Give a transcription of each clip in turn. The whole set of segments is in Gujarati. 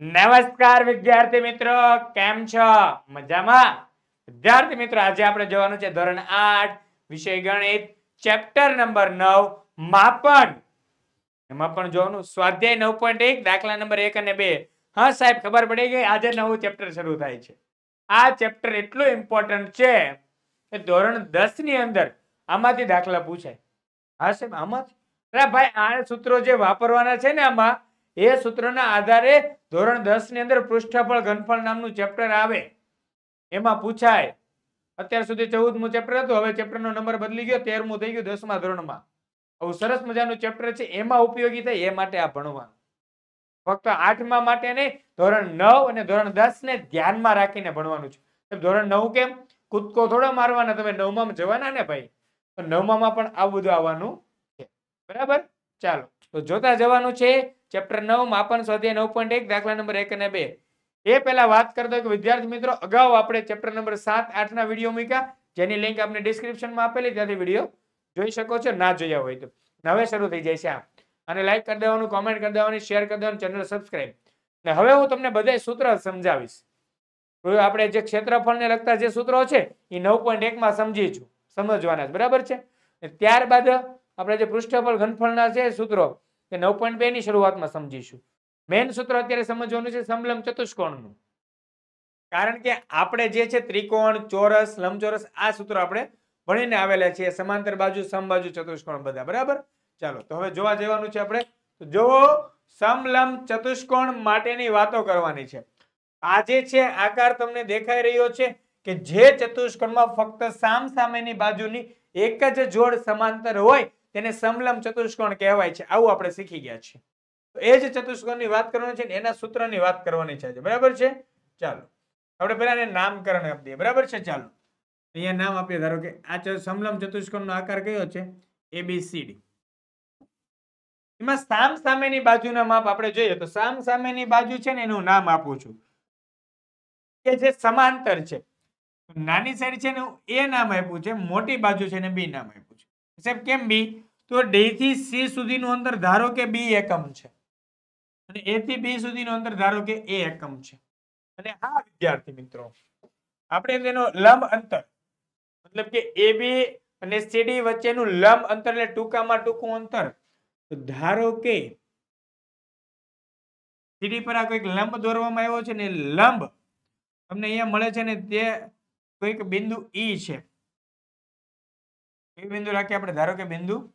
નમસ્કાર વિદ્યાર્થી મિત્રો કેમ છો મજામાં વિદ્યાર્થી મિત્રો આજે આપણે જોવાનું છે ધોરણ આઠ વિષય ગણિત ચેપ્ટર નંબર નવ માપન એમાં પણ જોવાનું સ્વાધ્યાય નવ પોઈન્ટ એક દાખલા નંબર એક અને બે હા સાહેબ ખબર પડી ગઈ આજે નવું ચેપ્ટર શરૂ થાય છે આ ચેપ્ટર એટલું ઇમ્પોર્ટન્ટ છે કે ધોરણ દસ ની અંદર આમાંથી દાખલા પૂછાય હા સાહેબ આમાંથી ભાઈ આ સૂત્રો જે વાપરવાના છે ને આમાં એ સૂત્રના આધારે ધોરણ દસની અંદર પૃષ્ઠફળ ઘનફળ નામનું ચેપ્ટર આવે એમાં પૂછાય અત્યાર સુધી ચૌદમું ચેપ્ટર હતું હવે ચેપ્ટરનો નંબર બદલી ગયો તેરમું થઈ ગયું દસમા ધોરણમાં આવું સરસ મજાનું ચેપ્ટર છે એમાં ઉપયોગી થાય એ માટે આ ભણવાનું ફક્ત આઠમા માટે નહીં ધોરણ નવ અને ધોરણ દસ ને ધ્યાનમાં રાખીને ભણવાનું છે ધોરણ નવ કેમ કૂદકો થોડા મારવાના તમે નવમાં જવાના ને ભાઈ તો નવમાં પણ આ બધું આવવાનું છે બરાબર ચાલો તો જોતા જવાનું છે ચેપ્ટર નવ માપન સ્વાધ્યાય નવ પોઈન્ટ એક દાખલા નંબર એક અને બે એ પહેલા વાત કરતો કે વિદ્યાર્થી મિત્રો અગાઉ આપણે ચેપ્ટર નંબર સાત આઠ ના વિડીયો મૂક્યા જેની લિંક આપણે ડિસ્ક્રિપ્શનમાં આપેલી ત્યાંથી વિડીયો જોઈ શકો છો ના જોયા હોય તો નવે શરૂ થઈ જાય છે આ અને લાઈક કરી દેવાનું કોમેન્ટ કરી દેવાની શેર કરી દેવાનું ચેનલ સબસ્ક્રાઈબ ને હવે હું તમને બધા સૂત્ર સમજાવીશ આપણે જે ક્ષેત્રફળને લગતા જે સૂત્રો છે એ નવ પોઈન્ટ એકમાં સમજીશું સમજવાના છે બરાબર છે ત્યારબાદ આપણે જે પૃષ્ઠફળ ઘનફળના છે સૂત્રો કે નવ પોઈન્ટ બે ની શરૂઆતમાં સમજીશું મેન સૂત્ર અત્યારે સમજવાનું છે સમલંબ ચતુષ્કોણનું કારણ કે આપણે જે છે ત્રિકોણ ચોરસ લંબચોરસ આ સૂત્ર આપણે ભણીને આવેલા છીએ સમાંતર બાજુ સમબાજુ ચતુષ્કોણ બધા બરાબર ચાલો તો હવે જોવા જવાનું છે આપણે જો સમલંબ ચતુષ્કોણ માટેની વાતો કરવાની છે આજે છે આકાર તમને દેખાઈ રહ્યો છે કે જે ચતુષ્કોણમાં ફક્ત સામ સામેની બાજુની એક જ જોડ સમાંતર હોય તેને સમલંબ ચતુષ્કોણ કહેવાય છે આવું આપણે શીખી ગયા છીએ એ જે ચતુષ્કોણની વાત કરવાની છે એના સૂત્રની વાત કરવાની છે બરાબર છે ચાલો આપણે પહેલા એને નામકરણ આપી દઈએ બરાબર છે ચાલો અહીંયા નામ આપીએ ધારો કે આ સમલંબ ચતુષ્કોણનો આકાર કયો છે એબીસીડી એમાં સામ સામેની બાજુના માપ આપણે જોઈએ તો સામ સામેની બાજુ છે ને એનું નામ આપું છું કે જે સમાંતર છે નાની સાઈડ છે ને એ નામ આપ્યું છે મોટી બાજુ છે ને બી નામ આપ્યું છે કેમ બી તો ડે થી સી સુધીનું અંતર ધારો કે બી એકમ છે અને એ થી બી સુધીનું અંતર ધારો કે એ એકમ છે અને હા વિદ્યાર્થી મિત્રો આપણે તેનો લંબ અંતર મતલબ કે એ બી અને સીડી વચ્ચેનું લંબ અંતર એટલે ટૂંકામાં ટૂંકું અંતર તો ધારો કે સીડી પર આ કોઈક લંબ દોરવામાં આવ્યો છે ને લંબ તમને અહીંયા મળે છે ને તે કોઈક બિંદુ ઈ e છે એ બિંદુ રાખીએ આપણે ધારો કે બિંદુ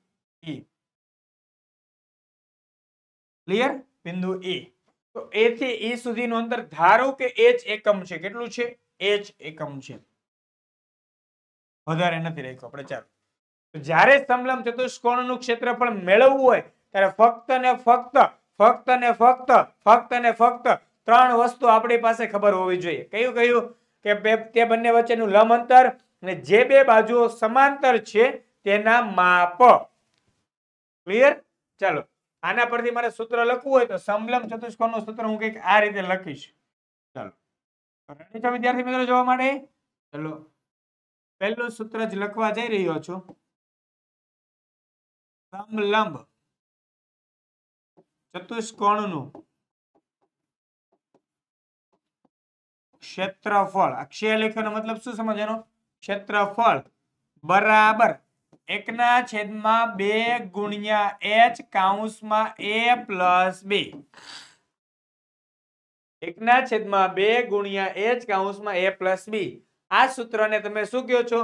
ક્લિયર e. બિંદુ એ e. તો એ થી ઈ e સુધીનું અંતર ધારો કે એચ એકમ છે કેટલું છે એચ એકમ છે વધારે નથી રાખ્યું આપણે ચાલો તો જ્યારે સમલંબ ચતુષ્કોણનું ક્ષેત્રફળ મેળવવું હોય ત્યારે ફક્ત ને ફક્ત ફક્ત ને ફક્ત ફક્ત ને ફક્ત ત્રણ વસ્તુ આપણી પાસે ખબર હોવી જોઈએ કયું કયું કે તે બંને વચ્ચેનું લંબ અંતર અને જે બે બાજુઓ સમાંતર છે તેના માપ ક્લિયર ચાલો આના પરથી મારે સૂત્ર લખવું હોય તો સમલમ ચતુષ્કોણનું સૂત્ર હું કંઈક આ રીતે લખીશ ચાલો વિદ્યાર્થી મિત્રો જોવા માટે ચલો પહેલું સૂત્ર જ લખવા જઈ રહ્યો છું સમલંબ ચતુષ્કોણનું ક્ષેત્રફળ અક્ષય લેખનો મતલબ શું સમજવાનો ક્ષેત્રફળ બરાબર એકના છેદમાં બે ગુણ્યા એચ કાઉન્સમાં એ પ્લસ બે એકના છેદમાં બે ગુણ્યા એચ કાઉન્સમાં એ પ્લસ બી આ સૂત્રને તમે શું કહો છો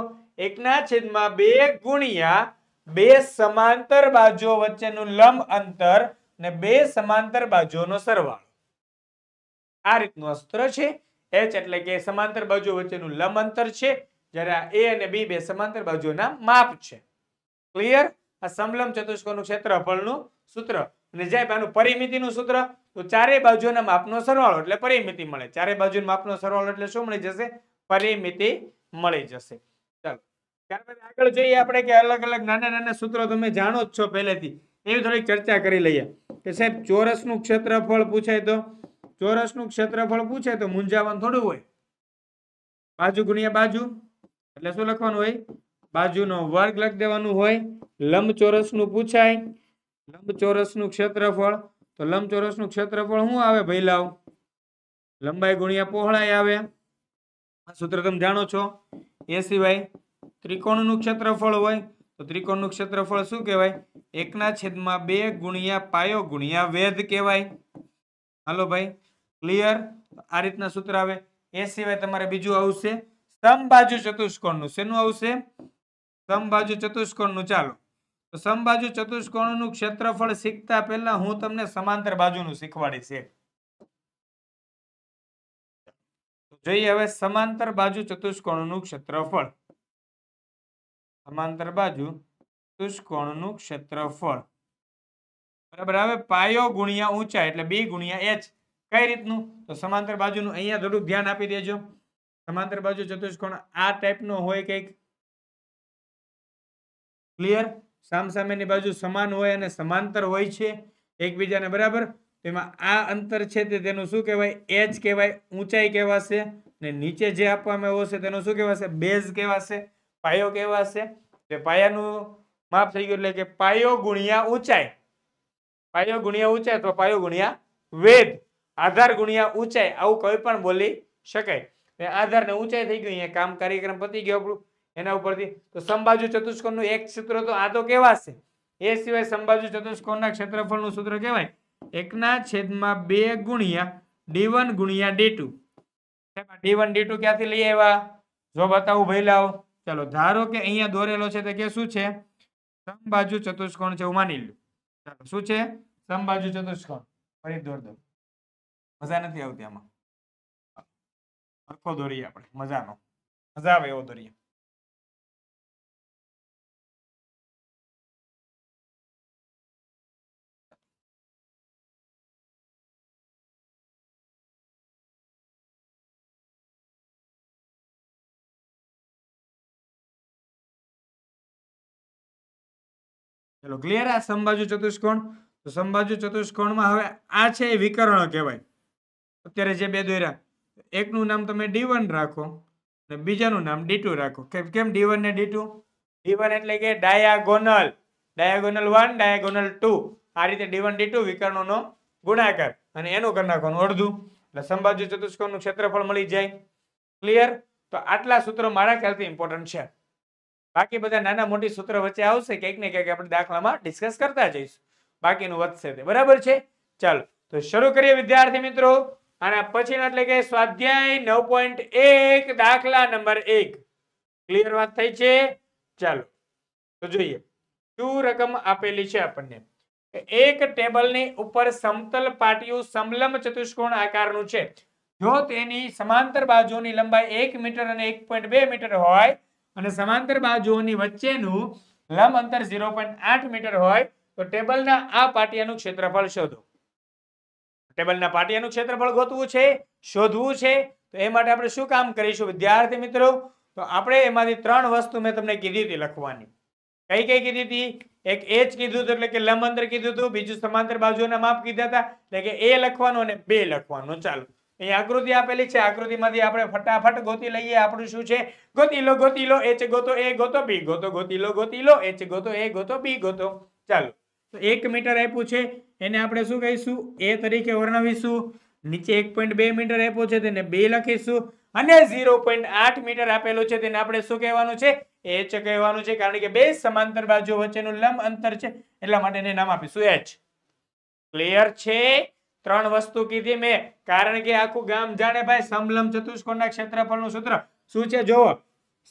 એકના છેદમાં બે ગુણ્યા બે સમાંતર બાજુઓ વચ્ચેનું લંબ અંતર ને બે સમાંતર બાજુઓનો સરવાળો આ રીતનું અસ્ત્ર છે એચ એટલે કે સમાંતર બાજુ વચ્ચેનું લંબ અંતર છે જ્યારે એ અને બી બે સમાંતર બાજુઓના માપ છે ક્લિયર આ સમલમ ચતુષ્કોણનું ક્ષેત્રફળનું સૂત્ર અને જાય આનું પરિમિતિનું સૂત્ર તો ચારે બાજુના માપનો સરવાળો એટલે પરિમિતિ મળે ચારે બાજુના માપનો સરવાળો એટલે શું મળી જશે પરિમિતિ મળી જશે ચાલો ત્યારબાદ આગળ જોઈએ આપણે કે અલગ અલગ નાના નાના સૂત્રો તમે જાણો જ છો પહેલેથી એવી થોડીક ચર્ચા કરી લઈએ કે સાહેબ ચોરસનું ક્ષેત્રફળ પૂછાય તો ચોરસનું ક્ષેત્રફળ પૂછે તો મુંજાવન થોડું હોય બાજુ ગુણ્યા બાજુ એટલે શું લખવાનું હોય બાજુનો વર્ગ લખી દેવાનું હોય લંબચોરસનું પૂછાય નું ક્ષેત્રફળ તો નું ક્ષેત્રફળ શું આવે ભૈલાવ લંબાઈ ગુણ્યા પહોળાઈ આવે આ સૂત્ર તમે જાણો છો એ સિવાય ત્રિકોણનું ક્ષેત્રફળ હોય તો ત્રિકોણનું ક્ષેત્રફળ શું કહેવાય એકના છેદમાં બે ગુણ્યા પાયો ગુણ્યા વેધ કહેવાય હાલો ભાઈ ક્લિયર આ રીતના સૂત્ર આવે એ સિવાય તમારે બીજું આવશે સમબાજુ ચતુષ્કોણનું શેનું આવશે સમબાજુ ચતુષ્કોણનું ચાલો તો સમબાજુ ચતુષ્કોણનું ક્ષેત્રફળ શીખતા પહેલા હું તમને સમાંતર બાજુનું શીખવાડીશ એક જોઈએ હવે સમાંતર બાજુ ચતુષ્કોણનું ક્ષેત્રફળ સમાંતર બાજુ ચતુષ્કોણનું ક્ષેત્રફળ બરાબર હવે પાયો ગુણ્યા ઊંચાઈ એટલે બી ગુણ્યા એચ કઈ રીતનું તો સમાંતર બાજુનું અહીંયા થોડું ધ્યાન આપી દેજો સમાંતર બાજુ ચતુષ્કોણ આ ટાઈપનો હોય કંઈક ક્લિયર સામસામેની બાજુ સમાન હોય અને સમાંતર હોય છે એકબીજાને બરાબર તેમાં આ અંતર છે તે તેનું શું કહેવાય એચ કહેવાય ઊંચાઈ કહેવાશે ને નીચે જે આપવામાં આવ્યો છે તેનું શું કહેવાશે બેઝ કહેવાશે પાયો કહેવાશે તે પાયાનું માપ થઈ ગયું એટલે કે પાયો ગુણ્યા ઊંચાઈ પાયો ગુણ્યા ઊંચાઈ તો પાયો ગુણ્યા વેદ આધાર ગુણ્યા ઊંચાઈ આવું કોઈ પણ બોલી શકાય આધાર ને ઊંચાઈ થઈ ગયું અહીંયા કામ કાર્યક્રમ પતી ગયો આપણું એના ઉપરથી તો સંબાજુ ચતુષ્કોણનું એક ક્ષેત્ર તો આ તો કેવા છે એ સિવાય સંબાજુ ચતુષ્કોણના ક્ષેત્રફળનું સૂત્ર કહેવાય એકના છેદમાં બે ગુણ્યા ડી વન ગુણ્યા D two D one D two ક્યાંથી લઈ આવ્યા જો બતાવું ભાઈ લાવો ચાલો ધારો કે અહીંયા દોરેલો છે તો કે શું છે સમબાજુ ચતુષ્કોણ છે હું માની લઉં ચાલો શું છે સમબાજુ ચતુષ્કોણ ફરી દોર દો મજા નથી આવતી આમાં આખો દોરીએ આપણે મજાનો મજા આવે એવો દોરીએ ચલો ક્લિયર આ સંભાજુ ચતુષ્કોણ તો સંબાજુ ચતુષ્કોણમાં હવે આ છે એ વિકર્ણ કહેવાય અત્યારે જે બે દોર્યા એકનું નામ તમે ડી રાખો અને બીજાનું નામ ડી રાખો કેમ ડી ને ડી ટુ એટલે કે diagonal diagonal one diagonal two આ રીતે ડી વન ડી ટુ વિકર્ણોનો ગુણાકાર અને એનું કરી નાખવાનું અડધું એટલે સંભાજુ ચતુષ્કોણનું ક્ષેત્રફળ મળી જાય ક્લિયર તો આટલા સૂત્રો મારા ખ્યાલથી ઇમ્પોર્ટન્ટ છે બાકી બધા નાના મોટી સૂત્ર વચ્ચે આવશે ક્યાંક ને ક્યાંક આપણે દાખલામાં ડિસ્કસ કરતા જઈશું બાકીનું વધશે તે બરાબર છે ચાલો તો શરૂ કરીએ વિદ્યાર્થી મિત્રો આના પછીના એટલે કે સ્વાધ્યાય નવ પોઈન્ટ એક દાખલા નંબર એક ક્લિયર વાત થઈ છે ચાલો તો જોઈએ શું રકમ આપેલી છે આપણને એક ટેબલની ઉપર સમતલ પાટિયું સમલંબ ચતુષ્કોણ આકારનું છે જો તેની સમાંતર બાજુની લંબાઈ એક મીટર અને એક મીટર હોય અને સમાંતર બાજુઓની વચ્ચેનું લંબ અંતર ઝીરો મીટર હોય તો ટેબલના આ પાટિયાનું ક્ષેત્રફળ શોધો ટેબલના પાટિયાનું ક્ષેત્રફળ ગોતવું છે શોધવું છે તો એ માટે આપણે શું કામ કરીશું વિદ્યાર્થી મિત્રો તો આપણે એમાંથી ત્રણ વસ્તુ મેં તમને કીધી હતી લખવાની કઈ કઈ કીધી હતી એક એ જ કીધું એટલે કે લંબ અંતર કીધું હતું બીજું સમાંતર બાજુના માપ કીધા હતા એટલે કે એ લખવાનું અને બે લખવાનું ચાલો અહીં આકૃતિ આપેલી છે આકૃતિમાંથી આપણે ફટાફટ ગોતી લઈએ આપણું શું છે ગોતી લો ગોતી લો એચ ગોતો એ ગોતો બી ગોતો ગોતી લો ગોતી લો એચ ગોતો એ ગોતો બી ગોતો ચાલો તો એક મીટર આપ્યું છે એને આપણે શું કહીશું એ તરીકે વર્ણવીશું નીચે એક પોઈન્ટ બે મીટર આપ્યો છે તેને બે લખીશું અને ઝીરો પોઈન્ટ આઠ મીટર આપેલું છે તેને આપણે શું કહેવાનું છે એચ કહેવાનું છે કારણ કે બે સમાંતર બાજુ વચ્ચેનું લંબ અંતર છે એટલા માટે એને નામ આપીશું એચ ક્લિયર છે ત્રણ વસ્તુ કીધી મેં કારણ કે આખું ગામ જાણે ભાઈ સમલંબ ચતુષ્કોણના ક્ષેત્રફળનું સૂત્ર શું છે જુઓ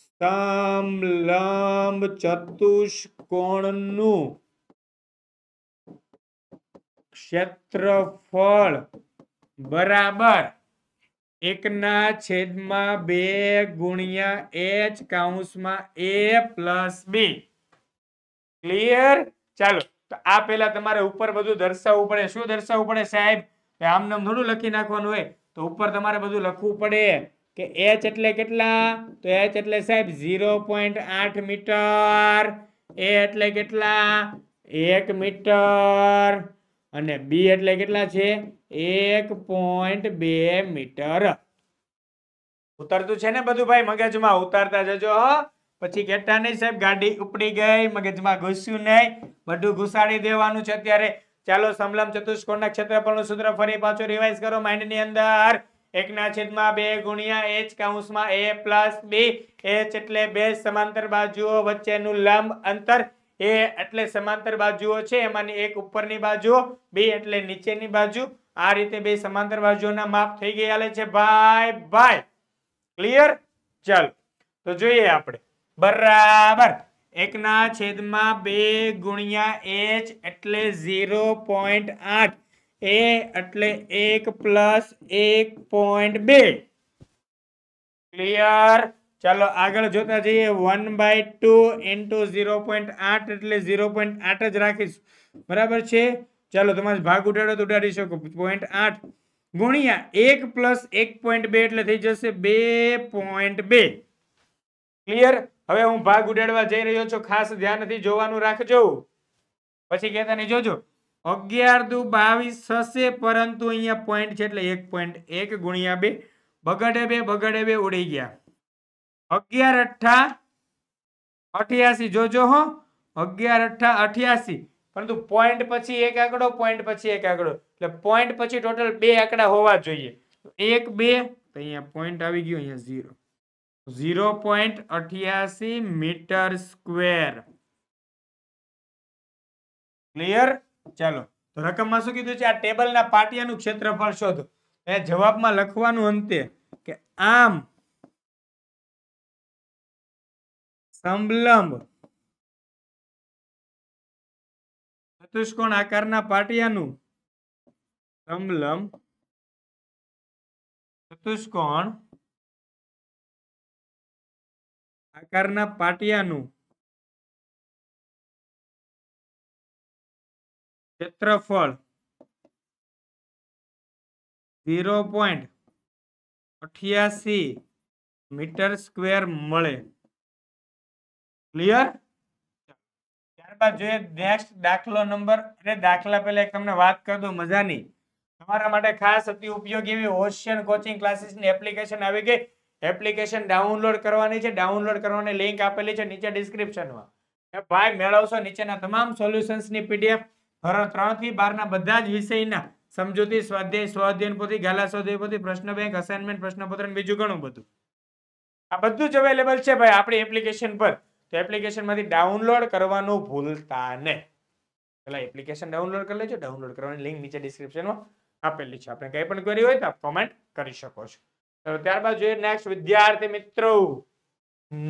સમલંબ ચતુષ્કોણનું ક્ષેત્રફળ બરાબર એકના માં બે ગુણ્યા એચ કાઉન્સમાં એ પ્લસ બી ક્લિયર ચાલો તો આ પહેલા તમારે ઉપર બધું દર્શાવવું પડે શું દર્શાવવું પડે સાહેબ આમ નામ થોડું લખી નાખવાનું હોય તો ઉપર તમારે બધું લખવું પડે કે એચ એટલે કેટલા તો એચ એટલે સાહેબ ઝીરો મીટર એ એટલે કેટલા એક મીટર અને બી એટલે કેટલા છે એક પોઈન્ટ બે મીટર ઉતરતું છે ને બધું ભાઈ મગજમાં ઉતારતા જજો પછી કહેતા નહીં સાહેબ ગાડી ઉપડી ગઈ મગજમાં ઘૂસ્યું નહીં બધું ઘુસાડી દેવાનું છે અત્યારે ચાલો સમલમ ચતુષ્કોણના ક્ષેત્રફળનું સૂત્ર ફરી પાછું રિવાઇઝ કરો માઇન્ડની અંદર એકના છેદમાં બે ગુણ્યા એચ કાઉન્સમાં એ પ્લસ બી એચ એટલે બે સમાંતર બાજુઓ વચ્ચેનું લંબ અંતર એ એટલે સમાંતર બાજુઓ છે એમાંની એક ઉપરની બાજુ બી એટલે નીચેની બાજુ આ રીતે બે સમાંતર બાજુઓના માપ થઈ ગયા છે ભાઈ ભાઈ ક્લિયર ચાલો તો જોઈએ આપણે બરાબર એકના છેદમાં બે ગુણ્યા એચ એટલે ઝીરો પોઈન્ટ આઠ એ એટલે એક પ્લસ એક પોઈન્ટ બે ક્લિયર ચાલો આગળ જોતા જઈએ one by two into zero point આઠ એટલે ઝીરો પોઈન્ટ આઠ જ રાખીશ બરાબર છે ચાલો તમારે ભાગ ઉઠાડો તો ઉડાડી શકો પોઈન્ટ આઠ ગુણ્યા એક પ્લસ એક પોઈન્ટ બે એટલે થઈ જશે બે પોઈન્ટ બે ક્લિયર હવે હું ભાગ ઉડાડવા જઈ રહ્યો છું ખાસ ધ્યાનથી જોવાનું રાખજો પછી કહેતા નહીં જોજો અગિયાર દુ બાવીસ હશે પરંતુ અહીંયા પોઈન્ટ છે એટલે એક પોઈન્ટ એક ગુણ્યા બે બગડે બે બગડે બે ઉડી ગયા અગિયાર અઠ્ઠા અઠ્યાસી જોજો હો અગિયાર અઠ્ઠા અઠ્યાસી પરંતુ પોઈન્ટ પછી એક આંકડો પોઈન્ટ પછી એક આંકડો એટલે પોઈન્ટ પછી ટોટલ બે આંકડા હોવા જોઈએ એક બે તો અહીંયા પોઈન્ટ આવી ગયો અહીંયા ઝીરો ઝીરો પોઈન્ટ અઠ્યાસી મીટર સ્ક્વેર ક્લિયર ચાલો તો રકમમાં શું કીધું છે આ ટેબલના પાટિયાનું ક્ષેત્રફળ શોધો એ જવાબમાં લખવાનું અંતે કે આમ સમલંબ ચતુષ્કોણ આકારના પાટિયાનું સમલંબ ચતુષ્કોણ આકારના પાટિયાનું ક્ષેત્રફળ ઝીરો પોઈન્ટ અઠ્યાસી મીટર સ્ક્વેર મળે ક્લિયર ત્યારબાદ જોઈએ નેક્સ્ટ દાખલો નંબર અને દાખલા પહેલા એક તમને વાત કરી દઉં મજાની તમારા માટે ખાસ અતિ ઉપયોગી એવી ઓશિયન કોચિંગ ક્લાસીસની એપ્લિકેશન આવી ગઈ એપ્લિકેશન ડાઉનલોડ કરવાની છે ડાઉનલોડ કરવાની લિંક આપેલી છે નીચે ડિસ્ક્રિપ્શનમાં ભાઈ મેળવશો નીચેના તમામ સોલ્યુશન્સની પીડીએફ ધોરણ ત્રણ થી બારના બધા જ વિષયના સમજૂતી સ્વાધ્યાય સ્વાધ્યન પોથી ગાલા સ્વાધ્યાય પોથી પ્રશ્ન બેંક અસાઇનમેન્ટ પ્રશ્નપત્ર બીજું ઘણું બધું આ બધું જ અવેલેબલ છે ભાઈ આપણી એપ્લિકેશન પર તો એપ્લિકેશનમાંથી ડાઉનલોડ કરવાનું ભૂલતા ને પેલા એપ્લિકેશન ડાઉનલોડ કરી લેજો ડાઉનલોડ કરવાની લિંક નીચે ડિસ્ક્રિપ્શનમાં આપેલી છે આપણે કંઈ પણ ક્વેરી હોય તો આપ કોમેન્ટ કરી શકો છો ત્યારબાદ જોઈએ નેક્સ્ટ વિદ્યાર્થી મિત્રો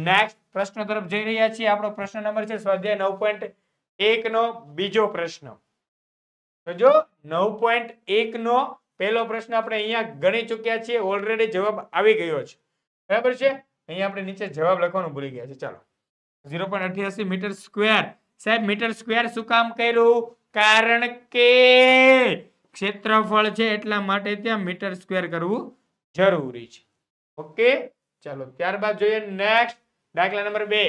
નેક્સ્ટ પ્રશ્ન તરફ જઈ રહ્યા છીએ આપણો પ્રશ્ન નંબર છે સ્વાધ્યાય નવ પોઈન્ટ એક નો બીજો પ્રશ્ન તો જો નવ પોઈન્ટ એક નો પહેલો પ્રશ્ન આપણે અહીંયા ગણી ચૂક્યા છીએ ઓલરેડી જવાબ આવી ગયો છે બરાબર છે અહીંયા આપણે નીચે જવાબ લખવાનું ભૂલી ગયા છે ચાલો ઝીરો પોઈન્ટ અઠ્યાસી મીટર સ્ક્વેર સાહેબ મીટર સ્કવેર શું કામ કર્યું કારણ કે ક્ષેત્રફળ છે એટલા માટે ત્યાં મીટર સ્કવેર કરવું જરૂરી છે ઓકે ચલો ત્યારબાદ જોઈએ નેક્સ્ટ દાખલા નંબર બે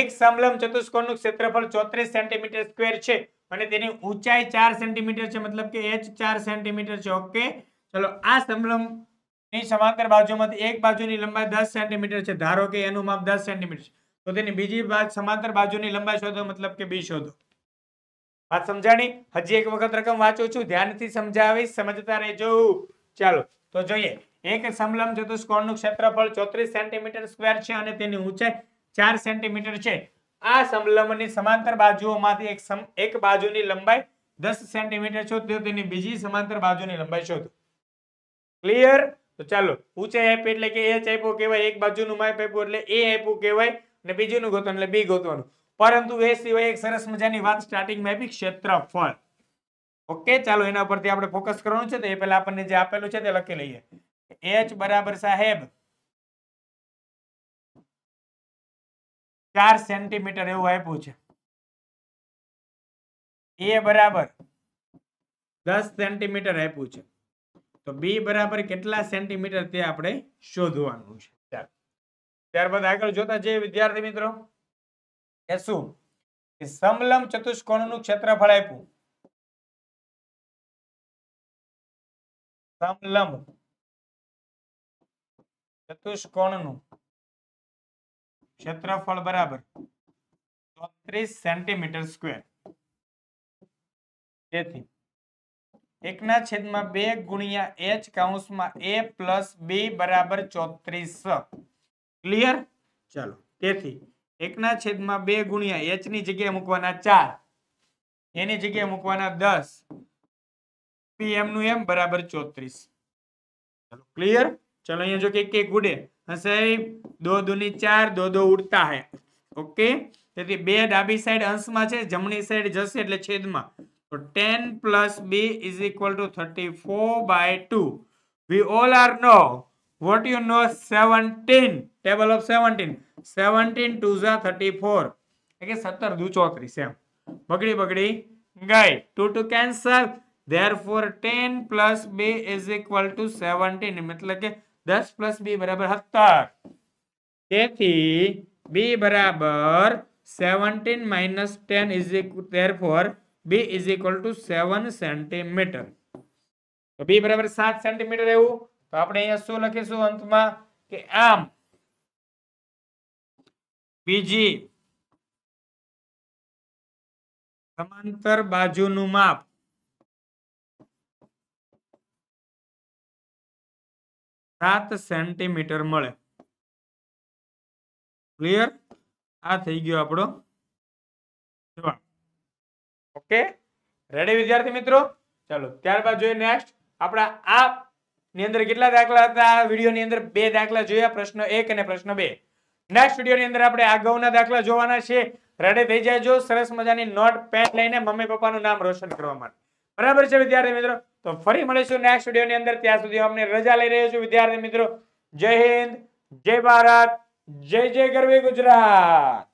એક સમલંબ ચતુષ્કોણનું ક્ષેત્રફળ ચોત્રીસ સેન્ટીમીટર સ્ક્વેર છે અને તેની ઊંચાઈ ચાર સેન્ટીમીટર છે મતલબ કે એચ ચાર સેન્ટીમીટર છે ઓકે ચલો આ સમલંબ ની સમાંતર બાજુમાંથી એક બાજુની લંબાઈ દસ સેન્ટીમીટર છે ધારો કે એનું માપ દસ સેન્ટીમીટર છે તો તેની બીજી બાજુ સમાંતર બાજુની લંબાઈ શોધો મતલબ કે બી શોધો વાત સમજાણી હજી એક વખત રકમ વાંચું છું ધ્યાનથી સમજાવીશ સમજતા રહેજો ચાલો તો જોઈએ એક સમલંબ ચતુષ્કોણનું ક્ષેત્રફળ ચોત્રીસ સેન્ટીમીટર સ્ક્વેર છે અને તેની ઊંચાઈ ચાર સેન્ટીમીટર છે આ સમલંબની સમાંતર બાજુઓમાંથી એક સમ એક બાજુની લંબાઈ દસ સેન્ટીમીટર શોધો તેની બીજી સમાંતર બાજુની લંબાઈ શોધો ક્લિયર તો ચાલો ઊંચાઈ આપી એટલે કે એચ આપ્યો કહેવાય એક બાજુનું માપ આપ્યું એટલે એ આપ્યું કહેવાય અને બીજુનું ગોતવાનું એટલે બી ગોતવાનું પરંતુ એ સિવાય એક સરસ મજાની વાત સ્ટાર્ટિંગમાં આપી ક્ષેત્રફળ ઓકે ચાલો એના પરથી આપણે ફોકસ કરવાનું છે તો એ પહેલા આપણને જે આપેલું છે તે લખી લઈએ એચ બરાબર સાહેબ ચાર સેન્ટીમીટર એવું આપ્યું છે એ બરાબર દસ સેન્ટીમીટર આપ્યું છે તો બી બરાબર કેટલા સેન્ટીમીટર તે આપણે શોધવાનું છે ચાલો ત્યારબાદ આગળ જોતા જઈએ વિદ્યાર્થી મિત્રો એ શું સમલમ ચતુષ્કોણનું ક્ષેત્રફળ આપ્યું સમલંબ ચતુષ્કોણનું ક્ષેત્રફળ બરાબર ચોત્રીસ સેન્ટીમીટર સ્ક્વેર તેથી એકના છેદમાં બે ગુણ્યા એચ કાઉન્સમાં એ પ્લસ બી બરાબર ચોત્રીસ ક્લિયર ચાલો તેથી એકના છેદમાં બે ગુણ્યા એચ ની જગ્યાએ મૂકવાના ચાર એની જગ્યાએ મૂકવાના દસ પીએમ નું એમ બરાબર ચોત્રીસ ક્લિયર ચલો અહીંયા જો કે એક એક ઉડે હશે દો દુની ચાર દો દો ઉડતા હે ઓકે તેથી બે ડાબી સાઈડ અંશમાં છે જમણી સાઈડ જશે એટલે છેદમાં તો ten plus B is equal to thirty four by two we all are know what you know seventeen table of seventeen seventeen two ઝા થર્ટી ફોર એટલે સત્તર દુ ચોત્રીસ એમ બગડી બગડી ગઈ two two cancel therefore 10 + b = 17 મતલકે 10 + b = 17 તેથી b = 17 - 10 = therefore b = 7 cm તો b = 7 cm એવું તો આપણે અહીંયા 100 લખીશું અંતમાં કે આમ bg સમાંતર બાજુનું માપ સાત સેન્ટીમીટર મળે ક્લિયર આ થઈ ગયો આપણો જવાબ ઓકે રેડી વિદ્યાર્થી મિત્રો ચાલો ત્યારબાદ જોઈએ નેક્સ્ટ આપણા આ ની અંદર કેટલા દાખલા હતા આ ની અંદર બે દાખલા જોયા પ્રશ્ન એક અને પ્રશ્ન બે નેક્સ્ટ ની અંદર આપણે અગાઉના દાખલા જોવાના છે રેડી થઈ જાય જો સરસ મજાની નોટ પેન લઈને મમ્મી પપ્પાનું નામ રોશન કરવા માટે બરાબર છે વિદ્યાર્થી મિત્રો તો ફરી મળીશું નેક્સ્ટ ની અંદર ત્યાં સુધી અમને રજા લઈ રહ્યો છું વિદ્યાર્થી મિત્રો જય હિન્દ જય ભારત જય જય ગરવી ગુજરાત